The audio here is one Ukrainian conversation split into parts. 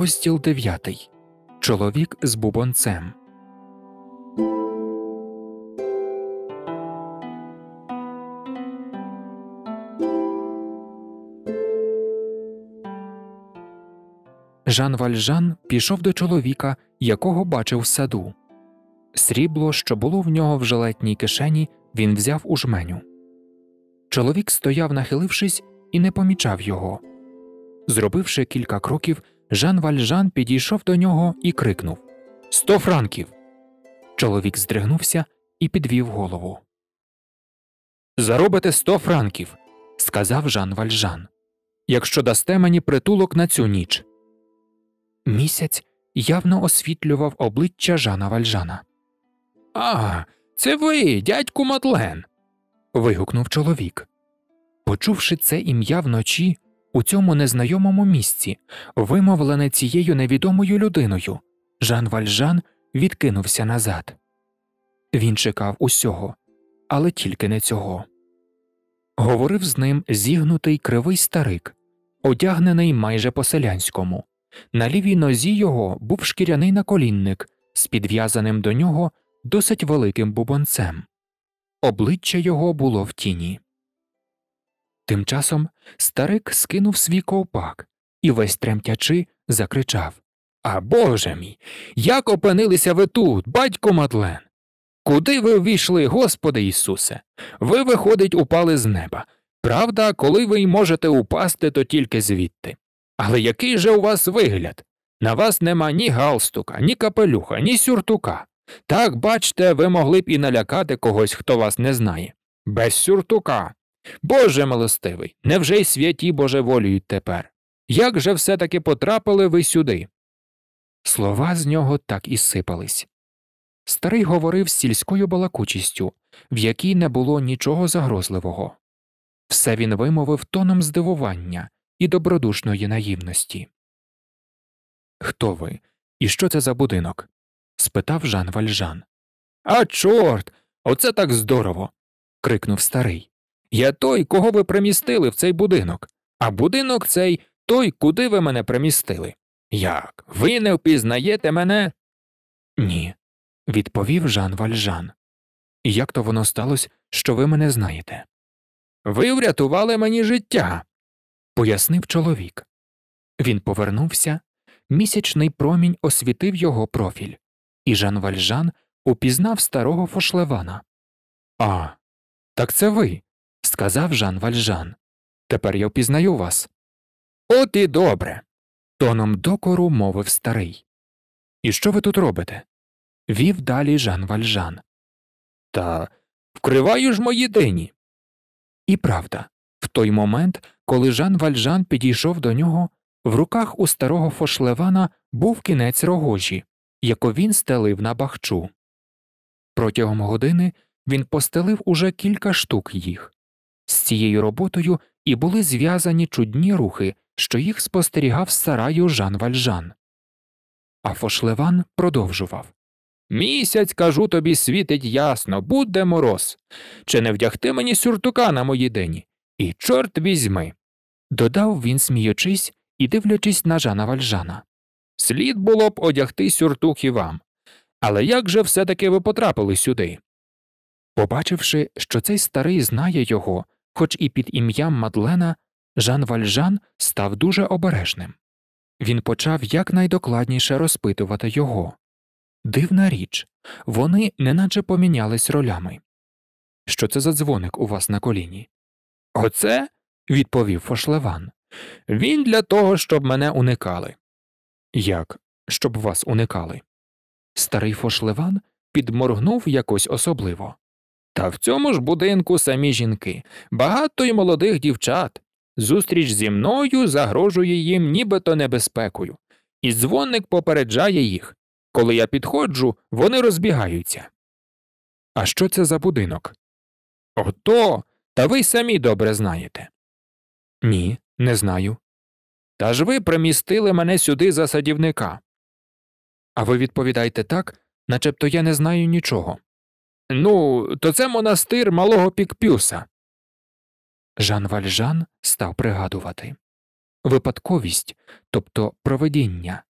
Розділ 9. Чоловік з бубонцем. Жан Вальжан пішов до чоловіка, якого бачив в саду. Срібло, що було в нього в жилетній кишені, він взяв у жменю. Чоловік стояв, нахилившись, і не помічав його. Зробивши кілька кроків, Жан Вальжан підійшов до нього і крикнув Сто франків. Чоловік здригнувся і підвів голову. Заробите сто франків, сказав Жан Вальжан. Якщо дасте мені притулок на цю ніч. Місяць явно освітлював обличчя Жана Вальжана. А, це ви, дядьку Матлен. вигукнув чоловік. Почувши це ім'я вночі, у цьому незнайомому місці, вимовлене цією невідомою людиною. Жан Вальжан відкинувся назад. Він чекав усього, але тільки не цього. Говорив з ним зігнутий кривий старик, одягнений майже по селянському. На лівій нозі його був шкіряний наколінник з підв'язаним до нього досить великим бубонцем. Обличчя його було в тіні. Тим часом старик скинув свій ковпак і, весь тремтячи, закричав А Боже мій, як опинилися ви тут, батько Мадлен? Куди ви ввійшли, Господи Ісусе? Ви, виходить, упали з неба. Правда, коли ви й можете упасти, то тільки звідти. Але який же у вас вигляд? На вас нема ні галстука, ні капелюха, ні сюртука. Так, бачте, ви могли б і налякати когось, хто вас не знає. Без сюртука, Боже милостивий, невже й святі божеволюють тепер? Як же все таки потрапили ви сюди? Слова з нього так і сипались. Старий говорив з сільською балакучістю, в якій не було нічого загрозливого. Все він вимовив тоном здивування і добродушної наївності. Хто ви? І що це за будинок? спитав Жан Вальжан. А, чорт, оце так здорово. крикнув старий. Я той, кого ви примістили в цей будинок, а будинок цей той, куди ви мене примістили. Як? Ви не впізнаєте мене? Ні, відповів Жан Вальжан. як то воно сталося, що ви мене знаєте? Ви врятували мені життя, пояснив чоловік. Він повернувся, місячний промінь освітив його профіль, і Жан Вальжан упізнав старого Фошлевана. А, так це ви сказав Жан Вальжан. Тепер я впізнаю вас. От і добре. тоном докору мовив старий. І що ви тут робите? Вів далі Жан Вальжан. Та вкриваю ж мої дині. І правда, в той момент, коли Жан Вальжан підійшов до нього, в руках у старого Фошлевана був кінець рогожі, яку він стелив на бахчу. Протягом години він постелив уже кілька штук їх. З цією роботою і були зв'язані чудні рухи, що їх спостерігав сараю Жан Вальжан. А Фошлеван продовжував Місяць, кажу тобі, світить ясно, буде мороз. Чи не вдягти мені сюртука на мої дені? І чорт візьми. Додав він, сміючись і дивлячись на Жана Вальжана. Слід було б одягти сюртук і вам. Але як же все таки ви потрапили сюди? Побачивши, що цей старий знає його, хоч і під ім'ям Мадлена, Жан Вальжан став дуже обережним. Він почав якнайдокладніше розпитувати його. Дивна річ, вони неначе помінялись ролями. Що це за дзвоник у вас на коліні? Оце, відповів Фошлеван. Він для того, щоб мене уникали. Як? Щоб вас уникали? Старий Фошлеван підморгнув якось особливо. Та в цьому ж будинку самі жінки, багато й молодих дівчат. Зустріч зі мною загрожує їм нібито небезпекою, і дзвонник попереджає їх. Коли я підходжу, вони розбігаються. А що це за будинок? Ото, та ви самі добре знаєте. Ні, не знаю. Та ж ви примістили мене сюди за садівника. А ви відповідаєте так, начебто я не знаю нічого. Ну, то це монастир малого Пікпюса. Жан Вальжан став пригадувати. Випадковість, тобто проведіння,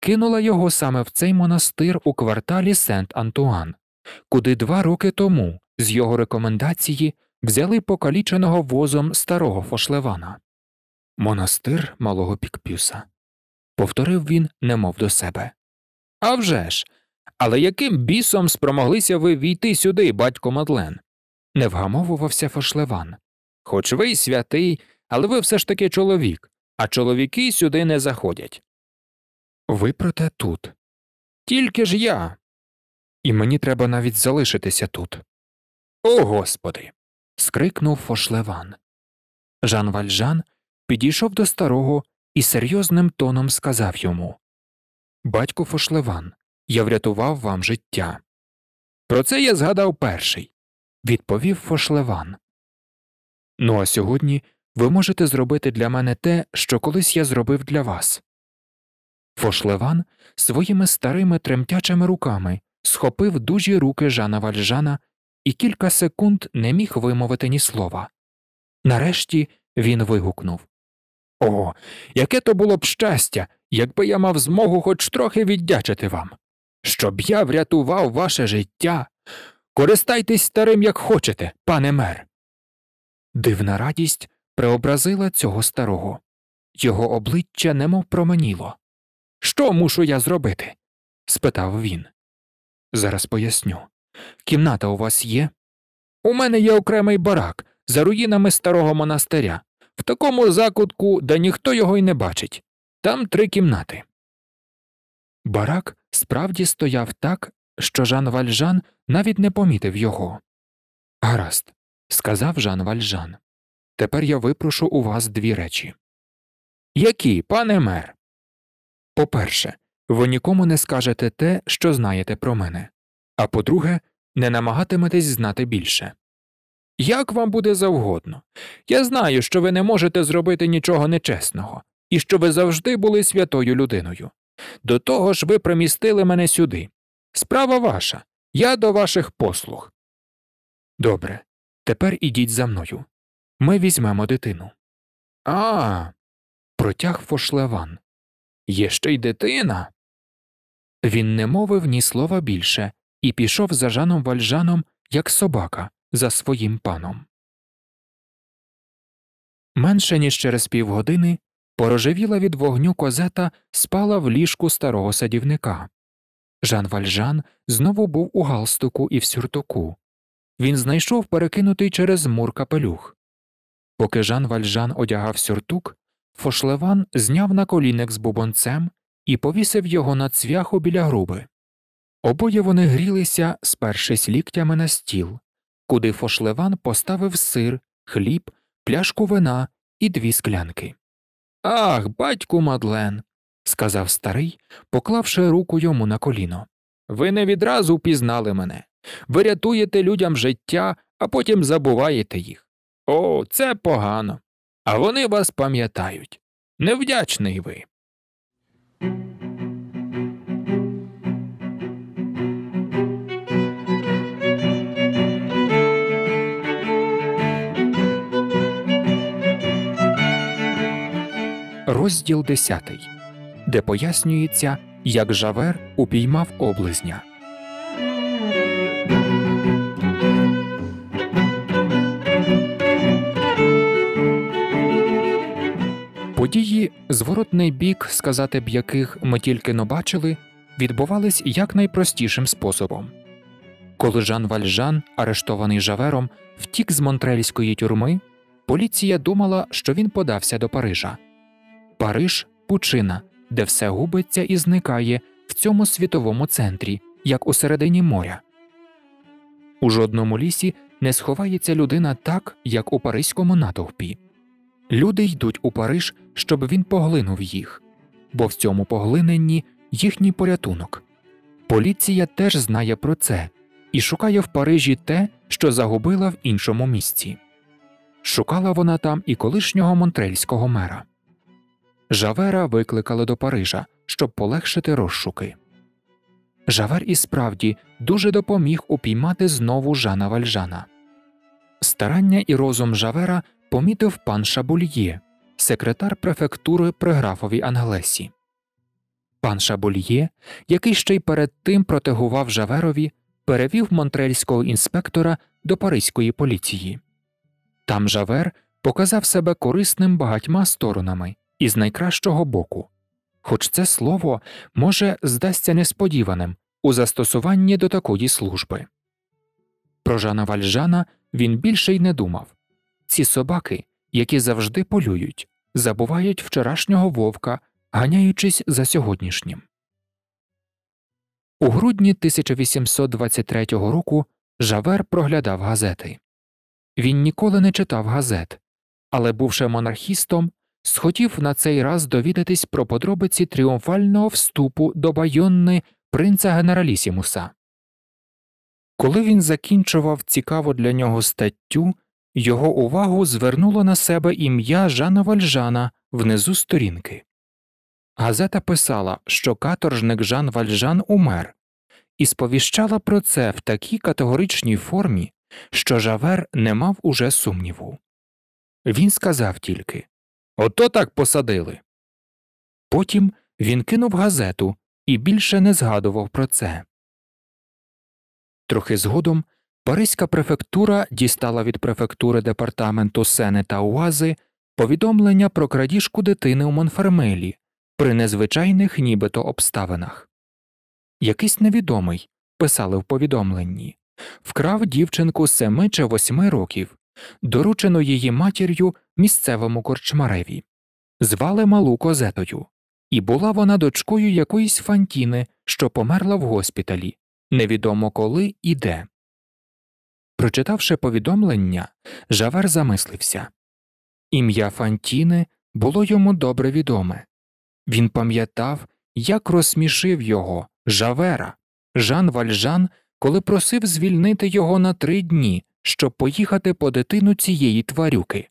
кинула його саме в цей монастир у кварталі Сент Антуан, куди два роки тому з його рекомендації взяли покаліченого возом старого Фошлевана. Монастир малого Пікпюса. Повторив він, немов до себе. «А вже ж, але яким бісом спромоглися ви війти сюди, батько Мадлен? Не вгамовувався Фошлеван. Хоч ви й святий, але ви все ж таки чоловік, а чоловіки сюди не заходять. Ви проте тут. Тільки ж я. І мені треба навіть залишитися тут. О господи. скрикнув Фошлеван. Жан Вальжан підійшов до старого і серйозним тоном сказав йому Батько Фошлеван, я врятував вам життя. Про це я згадав перший, відповів Фошлеван. Ну, а сьогодні ви можете зробити для мене те, що колись я зробив для вас. Фошлеван своїми старими тремтячими руками схопив дужі руки Жана Вальжана і кілька секунд не міг вимовити ні слова. Нарешті він вигукнув О, яке то було б щастя, якби я мав змогу хоч трохи віддячити вам щоб я врятував ваше життя. Користайтесь старим, як хочете, пане мер. Дивна радість преобразила цього старого. Його обличчя немов променіло. Що мушу я зробити? спитав він. Зараз поясню. Кімната у вас є? У мене є окремий барак за руїнами старого монастиря, в такому закутку, де ніхто його й не бачить. Там три кімнати. Барак справді стояв так, що Жан Вальжан навіть не помітив його. Гаразд, сказав Жан Вальжан. Тепер я випрошу у вас дві речі. Які, пане мер? По перше, ви нікому не скажете те, що знаєте про мене, а по друге, не намагатиметесь знати більше. Як вам буде завгодно. Я знаю, що ви не можете зробити нічого нечесного і що ви завжди були святою людиною. До того ж ви примістили мене сюди. Справа ваша, я до ваших послуг. Добре, тепер ідіть за мною. Ми візьмемо дитину. А. протяг Фошлеван. Є ще й дитина. Він не мовив ні слова більше і пішов за Жаном Вальжаном, як собака, за своїм паном. Менше ніж через півгодини Порожевіла від вогню козета спала в ліжку старого садівника. Жан Вальжан знову був у галстуку і в сюртуку. Він знайшов перекинутий через мур капелюх. Поки Жан Вальжан одягав сюртук, Фошлеван зняв на колінек з бубонцем і повісив його на цвяху біля груби. Обоє вони грілися, спершись ліктями на стіл, куди Фошлеван поставив сир, хліб, пляшку вина і дві склянки. Ах, батьку Мадлен, сказав старий, поклавши руку йому на коліно. Ви не відразу пізнали мене. Ви рятуєте людям життя, а потім забуваєте їх. О, це погано. А вони вас пам'ятають. Невдячний ви. розділ 10, де пояснюється, як жавер упіймав облизня. Події, зворотний бік, сказати б яких ми тільки но бачили, відбувались якнайпростішим способом. Коли Жан Вальжан, арештований Жавером, втік з монтрельської тюрми, поліція думала, що він подався до Парижа. Париж пучина, де все губиться і зникає в цьому світовому центрі, як у середині моря. У жодному лісі не сховається людина так, як у паризькому натовпі. Люди йдуть у Париж, щоб він поглинув їх, бо в цьому поглиненні їхній порятунок. Поліція теж знає про це і шукає в Парижі те, що загубила в іншому місці. Шукала вона там і колишнього монтрельського мера. Жавера викликали до Парижа, щоб полегшити розшуки. Жавер і справді дуже допоміг упіймати знову Жана Вальжана. Старання і розум Жавера помітив пан Шабульє, секретар префектури при графові Англесі. Пан Шабульє, який ще й перед тим протегував Жаверові, перевів монтрельського інспектора до паризької поліції. Там Жавер показав себе корисним багатьма сторонами і з найкращого боку, хоч це слово може здасться несподіваним у застосуванні до такої служби. Про Жана Вальжана він більше й не думав ці собаки, які завжди полюють, забувають вчорашнього вовка, ганяючись за сьогоднішнім. У грудні 1823 року Жавер проглядав газети. Він ніколи не читав газет, але, бувши монархістом, схотів на цей раз довідатись про подробиці тріумфального вступу до байонни принца генералісімуса. Коли він закінчував цікаву для нього статтю, його увагу звернуло на себе ім'я Жана Вальжана внизу сторінки. Газета писала, що каторжник Жан Вальжан умер, і сповіщала про це в такій категоричній формі, що Жавер не мав уже сумніву. Він сказав тільки Ото так посадили. Потім він кинув газету і більше не згадував про це. Трохи згодом Паризька префектура дістала від префектури департаменту Сени та Уази повідомлення про крадіжку дитини у Монфермелі при незвичайних нібито обставинах. Якийсь невідомий писали в повідомленні вкрав дівчинку семи чи восьми років доручено її матір'ю місцевому корчмареві, звали малу козетою, і була вона дочкою якоїсь фантіни, що померла в госпіталі, невідомо коли і де. Прочитавши повідомлення, Жавер замислився ім'я Фантіни було йому добре відоме. Він пам'ятав, як розсмішив його Жавера, Жан Вальжан, коли просив звільнити його на три дні щоб поїхати по дитину цієї тварюки.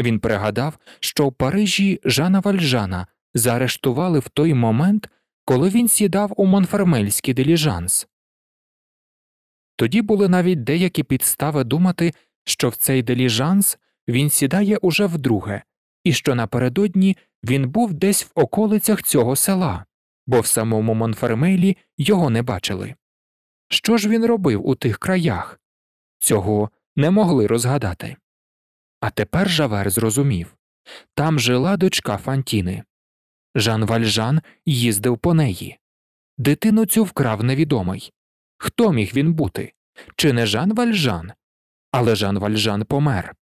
Він пригадав, що в Парижі Жана Вальжана заарештували в той момент, коли він сідав у Монфермельський диліжанс. Тоді були навіть деякі підстави думати, що в цей диліжанс він сідає уже вдруге, і що напередодні він був десь в околицях цього села, бо в самому Монфермелі його не бачили. Що ж він робив у тих краях? цього не могли розгадати. А тепер Жавер зрозумів там жила дочка Фантіни. Жан Вальжан їздив по неї. Дитину цю вкрав невідомий. Хто міг він бути? Чи не Жан Вальжан? Але Жан Вальжан помер.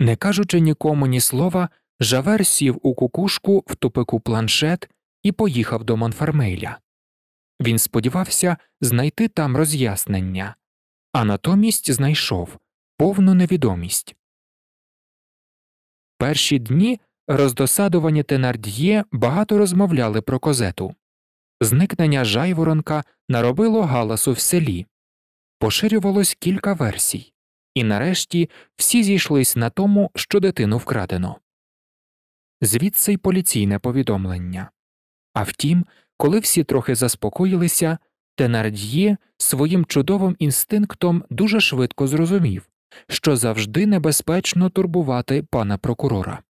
Не кажучи нікому ні слова, Жавер сів у кукушку в тупику планшет і поїхав до Монфермейля. Він сподівався знайти там роз'яснення, а натомість знайшов повну невідомість. Перші дні роздосадовані тенардьє багато розмовляли про козету. Зникнення жайворонка наробило галасу в селі, поширювалось кілька версій, і нарешті всі зійшлись на тому, що дитину вкрадено. Звідси й поліційне повідомлення. А втім, коли всі трохи заспокоїлися, Тенардьє своїм чудовим інстинктом дуже швидко зрозумів, що завжди небезпечно турбувати пана прокурора.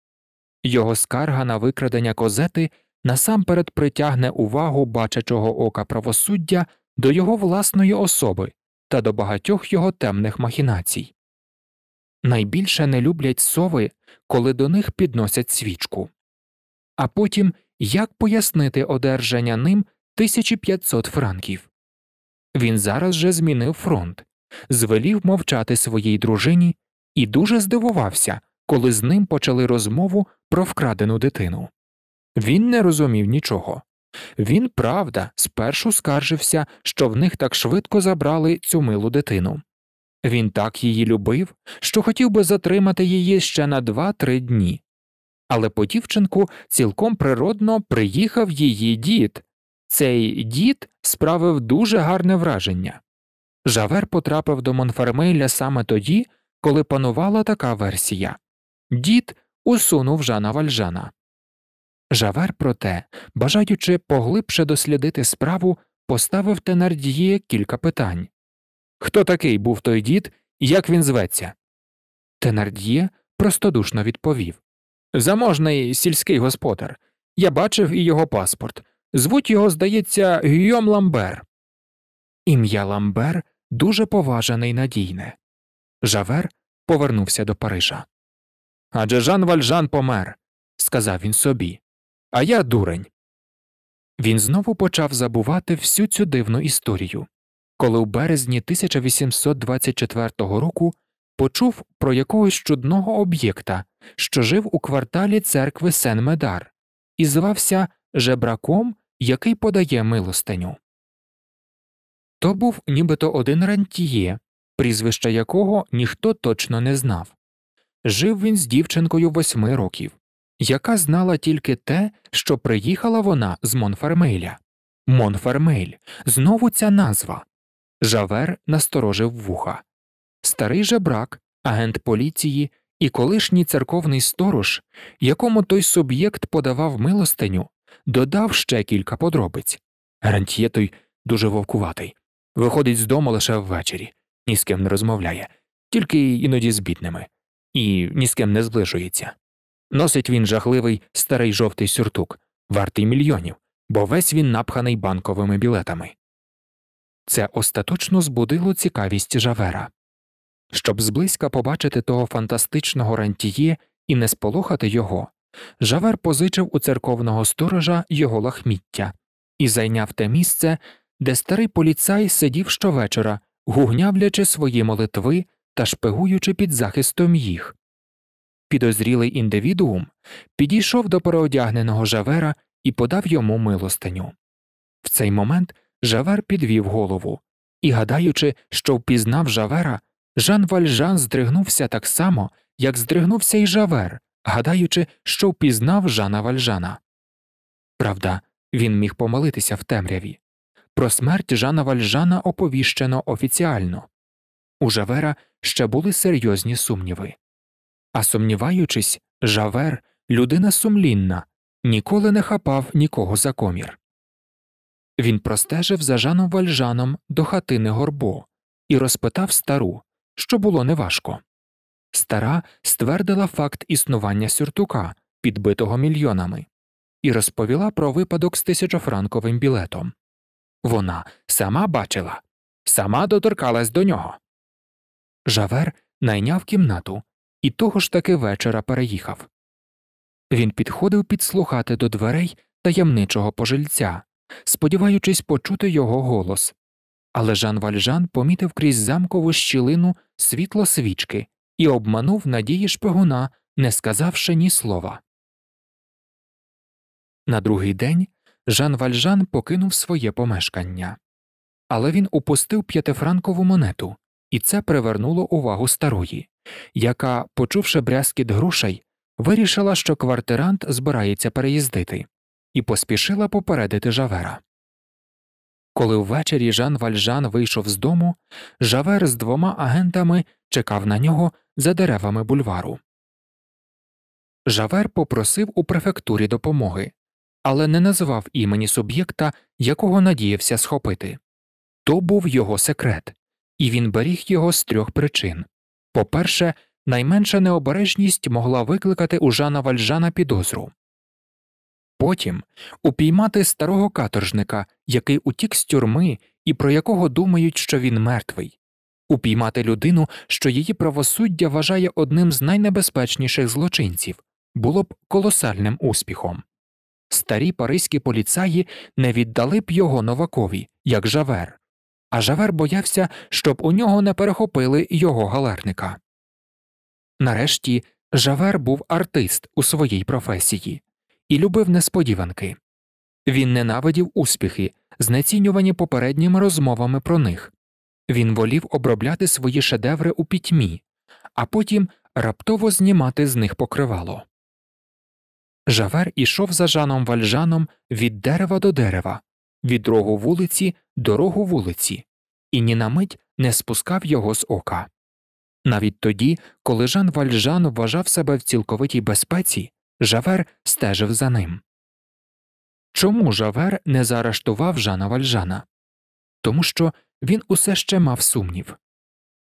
Його скарга на викрадення козети насамперед притягне увагу бачачого ока правосуддя до його власної особи та до багатьох його темних махінацій. Найбільше не люблять сови, коли до них підносять свічку. А потім як пояснити одержання ним 1500 франків. Він зараз же змінив фронт, звелів мовчати своїй дружині і дуже здивувався, коли з ним почали розмову про вкрадену дитину. Він не розумів нічого. Він, правда, спершу скаржився, що в них так швидко забрали цю милу дитину. Він так її любив, що хотів би затримати її ще на два-три дні. Але по дівчинку цілком природно приїхав її дід цей дід справив дуже гарне враження. Жавер потрапив до Монфермейля саме тоді, коли панувала така версія дід усунув Жана Вальжана. Жавер, проте, бажаючи поглибше дослідити справу, поставив Тенардіє кілька питань Хто такий був той дід як він зветься? Тенардіє простодушно відповів Заможний сільський господар. Я бачив і його паспорт. Звуть його, здається, Гюйом Ламбер. Ім'я Ламбер дуже поважане і надійне. Жавер повернувся до Парижа. Адже Жан Вальжан помер, сказав він собі. А я дурень. Він знову почав забувати всю цю дивну історію, коли у березні 1824 року почув про якогось чудного об'єкта, що жив у кварталі церкви Сен Медар, і звався жебраком, який подає милостиню. То був нібито один рантіє, прізвища якого ніхто точно не знав. Жив він з дівчинкою восьми років, яка знала тільки те, що приїхала вона з Монфермейля. Монфермейль знову ця назва. Жавер насторожив вуха. Старий жебрак, агент поліції і колишній церковний сторож, якому той суб'єкт подавав милостиню, додав ще кілька подробиць. Рантьє той дуже вовкуватий. Виходить з дому лише ввечері, ні з ким не розмовляє, тільки іноді з бідними, і ні з ким не зближується. Носить він жахливий старий жовтий сюртук, вартий мільйонів, бо весь він напханий банковими білетами. Це остаточно збудило цікавість жавера. Щоб зблизька побачити того фантастичного рантіє і не сполохати його, Жавер позичив у церковного сторожа його лахміття і зайняв те місце, де старий поліцай сидів щовечора, гугнявлячи свої молитви та шпигуючи під захистом їх. Підозрілий індивідуум підійшов до переодягненого жавера і подав йому милостиню. В цей момент жавер підвів голову і, гадаючи, що впізнав жавера, Жан Вальжан здригнувся так само, як здригнувся й жавер гадаючи, що впізнав Жана Вальжана. Правда, він міг помолитися в темряві. Про смерть Жана Вальжана оповіщено офіціально. У Жавера ще були серйозні сумніви. А сумніваючись, Жавер, людина сумлінна, ніколи не хапав нікого за комір. Він простежив за Жаном Вальжаном до хатини Горбо і розпитав стару, що було неважко. Стара ствердила факт існування сюртука, підбитого мільйонами, і розповіла про випадок з тисячофранковим білетом. Вона сама бачила, сама доторкалась до нього. Жавер найняв кімнату і того ж таки вечора переїхав. Він підходив підслухати до дверей таємничого пожильця, сподіваючись почути його голос. Але Жан Вальжан помітив крізь замкову щілину світло свічки і обманув надії шпигуна, не сказавши ні слова. На другий день Жан Вальжан покинув своє помешкання. Але він упустив п'ятифранкову монету, і це привернуло увагу старої, яка, почувши брязкіт грошей, вирішила, що квартирант збирається переїздити, і поспішила попередити жавера. Коли ввечері Жан Вальжан вийшов з дому, жавер з двома агентами чекав на нього за деревами бульвару. Жавер попросив у префектурі допомоги, але не назвав імені суб'єкта, якого надіявся схопити. То був його секрет, і він беріг його з трьох причин по перше, найменша необережність могла викликати у Жана Вальжана підозру. Потім упіймати старого каторжника, який утік з тюрми і про якого думають, що він мертвий упіймати людину, що її правосуддя вважає одним з найнебезпечніших злочинців, було б колосальним успіхом. Старі паризькі поліцаї не віддали б його новакові, як жавер, а жавер боявся, щоб у нього не перехопили його галерника. Нарешті жавер був артист у своїй професії і любив несподіванки він ненавидів успіхи, знецінювані попередніми розмовами про них. Він волів обробляти свої шедеври у пітьмі, а потім раптово знімати з них покривало. Жавер ішов за Жаном Вальжаном від дерева до дерева, від рогу вулиці до рогу вулиці, і ні на мить не спускав його з ока. Навіть тоді, коли Жан Вальжан вважав себе в цілковитій безпеці, Жавер стежив за ним. Чому Жавер не заарештував Жана Вальжана? тому що він усе ще мав сумнів.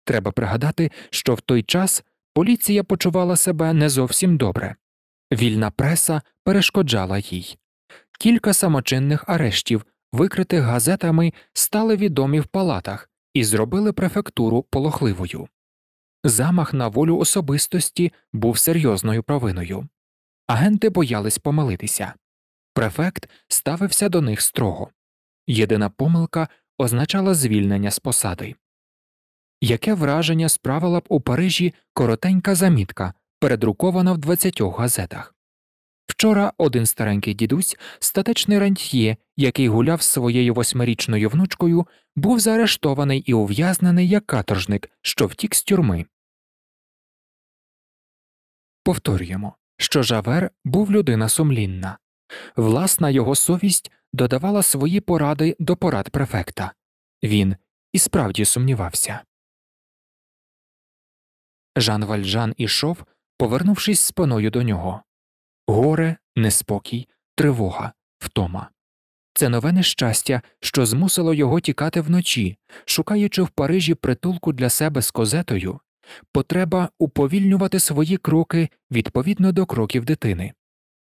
Треба пригадати, що в той час поліція почувала себе не зовсім добре, вільна преса перешкоджала їй. Кілька самочинних арештів, викритих газетами, стали відомі в палатах і зробили префектуру полохливою. Замах на волю особистості був серйозною провиною. Агенти боялись помилитися. Префект ставився до них строго. Єдина помилка означала звільнення з посади. Яке враження справила б у Парижі коротенька замітка, передрукована в 20 газетах? Вчора один старенький дідусь, статечний рантьє, який гуляв з своєю восьмирічною внучкою, був заарештований і ув'язнений як каторжник, що втік з тюрми. Повторюємо, що Жавер був людина сумлінна, Власна його совість додавала свої поради до порад префекта. Він і справді сумнівався. Жан Вальжан ішов, повернувшись спиною до нього. Горе, неспокій, тривога, втома. Це нове нещастя, що змусило його тікати вночі, шукаючи в Парижі притулку для себе з козетою, потреба уповільнювати свої кроки відповідно до кроків дитини.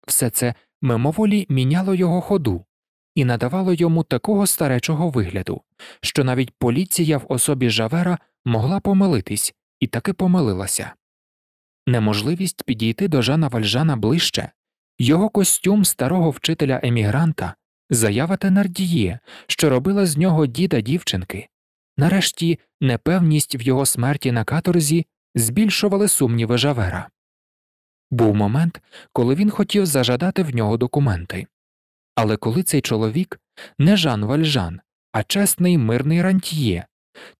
Все це мимоволі міняло його ходу і надавало йому такого старечого вигляду, що навіть поліція в особі Жавера могла помилитись і таки помилилася. Неможливість підійти до Жана Вальжана ближче, його костюм старого вчителя емігранта, заява Тенардіє, що робила з нього діда дівчинки, нарешті непевність в його смерті на каторзі збільшували сумніви Жавера. Був момент, коли він хотів зажадати в нього документи. Але коли цей чоловік не Жан Вальжан, а чесний мирний рантьє,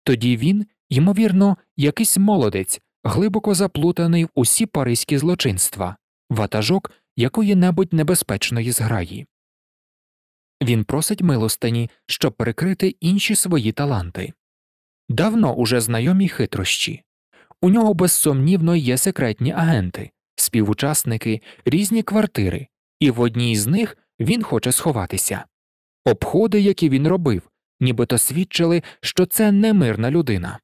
тоді він, ймовірно, якийсь молодець, глибоко заплутаний в усі паризькі злочинства, ватажок якої небудь небезпечної зграї. Він просить милостині, щоб перекрити інші свої таланти. Давно уже знайомі хитрощі. У нього безсумнівно є секретні агенти, співучасники різні квартири, і в одній з них він хоче сховатися. Обходи, які він робив, нібито свідчили, що це не мирна людина.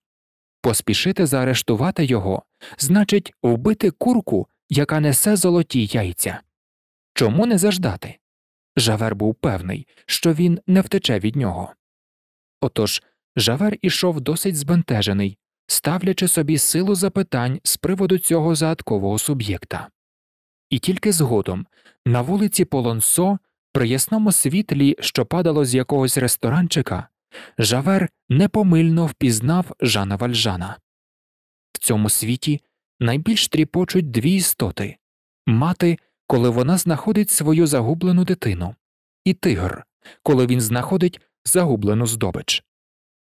Поспішити заарештувати його значить вбити курку, яка несе золоті яйця. Чому не заждати? Жавер був певний, що він не втече від нього. Отож, Жавер ішов досить збентежений, ставлячи собі силу запитань з приводу цього загадкового суб'єкта. І тільки згодом на вулиці Полонсо, при ясному світлі, що падало з якогось ресторанчика, Жавер непомильно впізнав Жана Вальжана. В цьому світі найбільш тріпочуть дві істоти мати, коли вона знаходить свою загублену дитину, і тигр, коли він знаходить загублену здобич.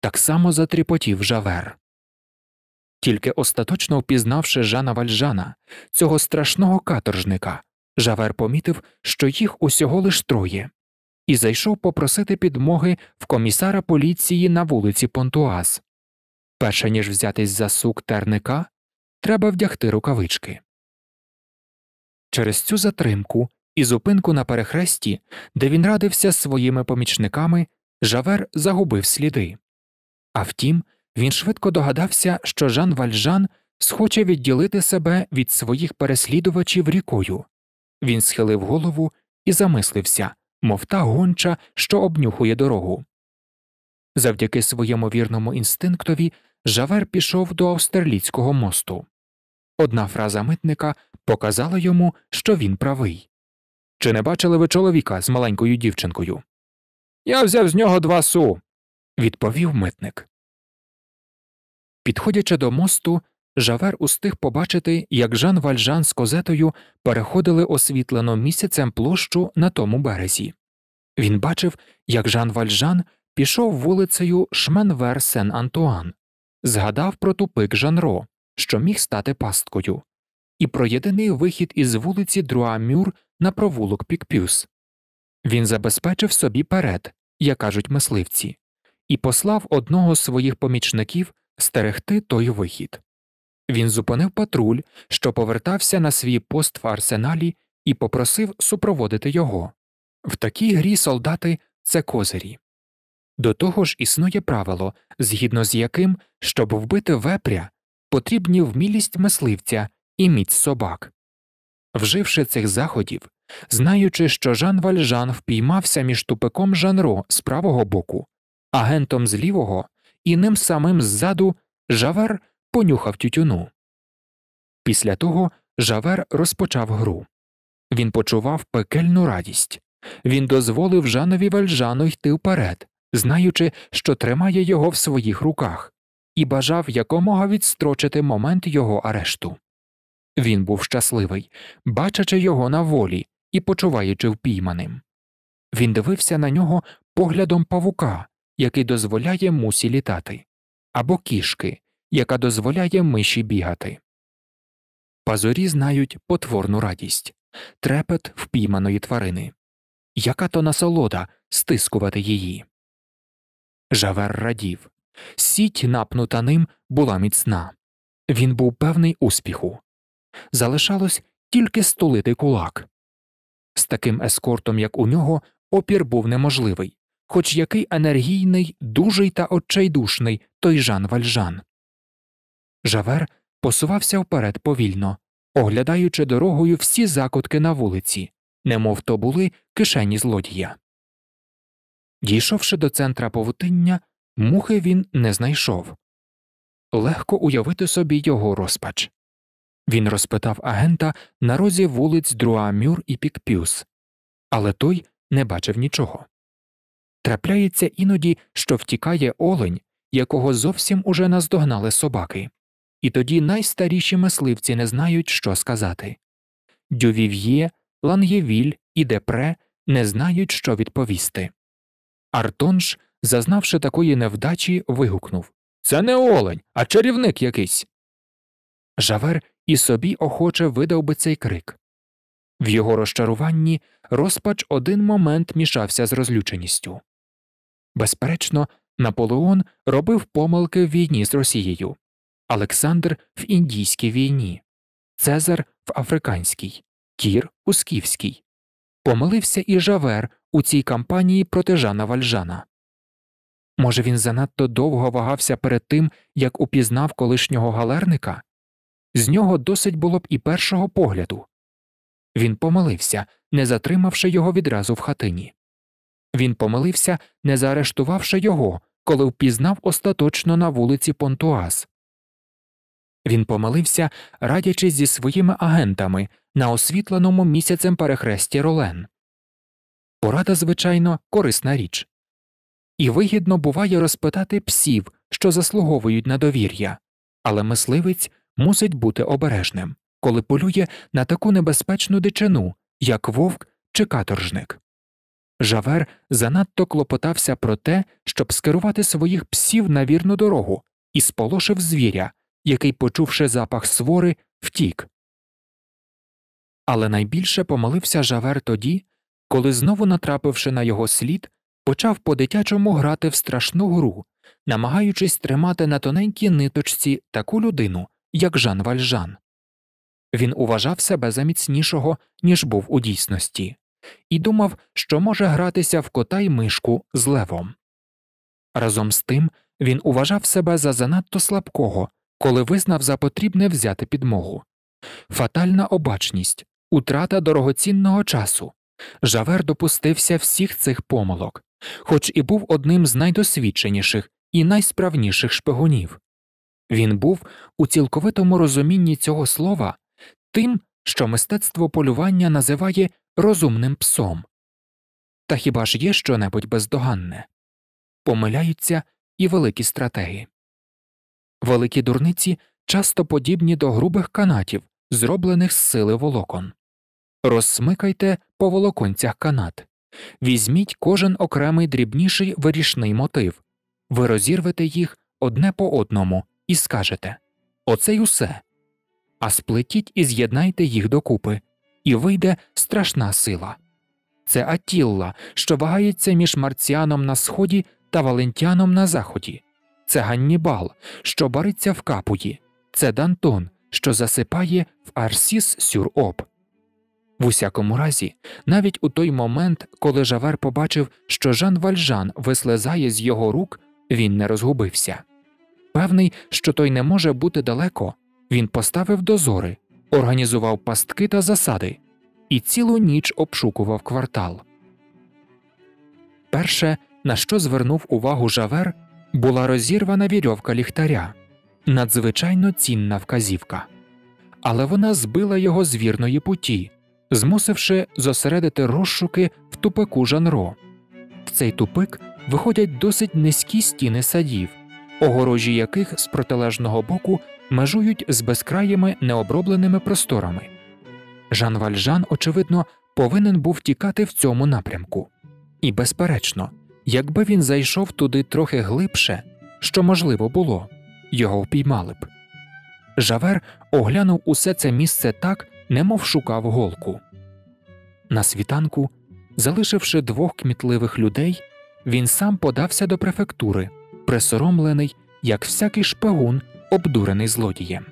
Так само затріпотів Жавер тільки остаточно впізнавши Жана Вальжана, цього страшного каторжника, Жавер помітив, що їх усього лиш троє, і зайшов попросити підмоги в комісара поліції на вулиці Понтуаз. Перше ніж взятись за сук терника, треба вдягти рукавички. Через цю затримку і зупинку на перехресті, де він радився з своїми помічниками, Жавер загубив сліди. А втім, він швидко догадався, що Жан Вальжан схоче відділити себе від своїх переслідувачів рікою. Він схилив голову і замислився, мов та гонча, що обнюхує дорогу. Завдяки своєму вірному інстинктові Жавер пішов до австралійського мосту. Одна фраза митника показала йому, що він правий. Чи не бачили ви чоловіка з маленькою дівчинкою? Я взяв з нього два су, відповів митник. Підходячи до мосту, Жавер устиг побачити, як Жан Вальжан з козетою переходили освітлено місяцем площу на тому березі. Він бачив, як Жан Вальжан пішов вулицею Шменвер Сен Антуан, згадав про тупик Жанро, що міг стати пасткою, і про єдиний вихід із вулиці Друамюр на провулок Пікпюс. Він забезпечив собі перед, як кажуть мисливці, і послав одного з своїх помічників стерегти той вихід. Він зупинив патруль, що повертався на свій пост в арсеналі, і попросив супроводити його. В такій грі солдати це козирі. До того ж існує правило, згідно з яким, щоб вбити вепря, потрібні вмілість мисливця і міць собак. Вживши цих заходів, знаючи, що Жан Вальжан впіймався між тупиком Жанро з правого боку, агентом з лівого і ним самим ззаду Жавер понюхав тютюну. Після того Жавер розпочав гру. Він почував пекельну радість. Він дозволив Жанові Вальжану йти вперед, знаючи, що тримає його в своїх руках, і бажав якомога відстрочити момент його арешту. Він був щасливий, бачачи його на волі і почуваючи впійманим. Він дивився на нього поглядом павука, який дозволяє мусі літати, або кішки, яка дозволяє миші бігати. Пазурі знають потворну радість трепет впійманої тварини. Яка то насолода стискувати її? Жавер радів. Сіть, напнута ним, була міцна. Він був певний успіху. Залишалось тільки стулити кулак. З таким ескортом, як у нього, опір був неможливий, хоч який енергійний, дужий та отчайдушний той Жан Вальжан. Жавер посувався вперед повільно, оглядаючи дорогою всі закутки на вулиці, немов то були кишені злодія. Дійшовши до центра павутиння, мухи він не знайшов. Легко уявити собі його розпач. Він розпитав агента на розі вулиць Друамюр і Пікпюс, але той не бачив нічого. Трапляється іноді, що втікає олень, якого зовсім уже наздогнали собаки, і тоді найстаріші мисливці не знають, що сказати. Дювів'є, Лангєвіль і Депре не знають, що відповісти. Артонж, зазнавши такої невдачі, вигукнув Це не олень, а чарівник якийсь. Жавер і собі охоче видав би цей крик. В його розчаруванні розпач один момент мішався з розлюченістю. Безперечно, Наполеон робив помилки в війні з Росією, Олександр в Індійській війні, Цезар в Африканській, Кір у Скіфській. Помилився і Жавер у цій кампанії проти Жана Вальжана. Може, він занадто довго вагався перед тим, як упізнав колишнього галерника? З нього досить було б і першого погляду. Він помилився, не затримавши його відразу в хатині. Він помилився, не заарештувавши його, коли впізнав остаточно на вулиці Понтуас. Він помилився, радячись зі своїми агентами на освітленому місяцем перехресті Ролен. Порада, звичайно, корисна річ. І вигідно буває розпитати псів, що заслуговують на довір'я, але мисливець мусить бути обережним, коли полює на таку небезпечну дичину, як вовк чи каторжник. Жавер занадто клопотався про те, щоб скерувати своїх псів на вірну дорогу, і сполошив звіря, який, почувши запах свори, втік. Але найбільше помолився Жавер тоді, коли, знову натрапивши на його слід, почав по дитячому грати в страшну гру, намагаючись тримати на тоненькій ниточці таку людину, як Жан Вальжан. Він уважав себе за міцнішого, ніж був у дійсності і думав, що може гратися в кота й мишку з левом. Разом з тим він уважав себе за занадто слабкого, коли визнав за потрібне взяти підмогу. Фатальна обачність, утрата дорогоцінного часу. Жавер допустився всіх цих помилок, хоч і був одним з найдосвідченіших і найсправніших шпигунів. Він був у цілковитому розумінні цього слова тим, що мистецтво полювання називає розумним псом. Та хіба ж є щонебудь бездоганне? Помиляються і великі стратеги. Великі дурниці часто подібні до грубих канатів, зроблених з сили волокон. Розсмикайте по волоконцях канат, візьміть кожен окремий дрібніший вирішний мотив, ви розірвете їх одне по одному і скажете Оце й усе, а сплетіть і з'єднайте їх докупи, і вийде страшна сила. Це Атілла, що вагається між марціаном на сході та Валентіаном на заході, це Ганнібал, що бариться в капуї, це Дантон, що засипає в Арсіс сюр об. В усякому разі, навіть у той момент, коли Жавер побачив, що Жан Вальжан вислизає з його рук, він не розгубився. Певний, що той не може бути далеко, він поставив дозори, організував пастки та засади і цілу ніч обшукував квартал. Перше, на що звернув увагу Жавер, була розірвана вірьовка ліхтаря надзвичайно цінна вказівка. Але вона збила його з вірної путі, змусивши зосередити розшуки в тупику Жанро. В цей тупик виходять досить низькі стіни садів, огорожі яких з протилежного боку межують з безкраїми необробленими просторами. Жан Вальжан, очевидно, повинен був тікати в цьому напрямку. І, безперечно, якби він зайшов туди трохи глибше, що можливо було, його впіймали б. Жавер оглянув усе це місце так, немов шукав голку. На світанку, залишивши двох кмітливих людей, він сам подався до префектури, присоромлений, як всякий шпигун, обдурений злодієм.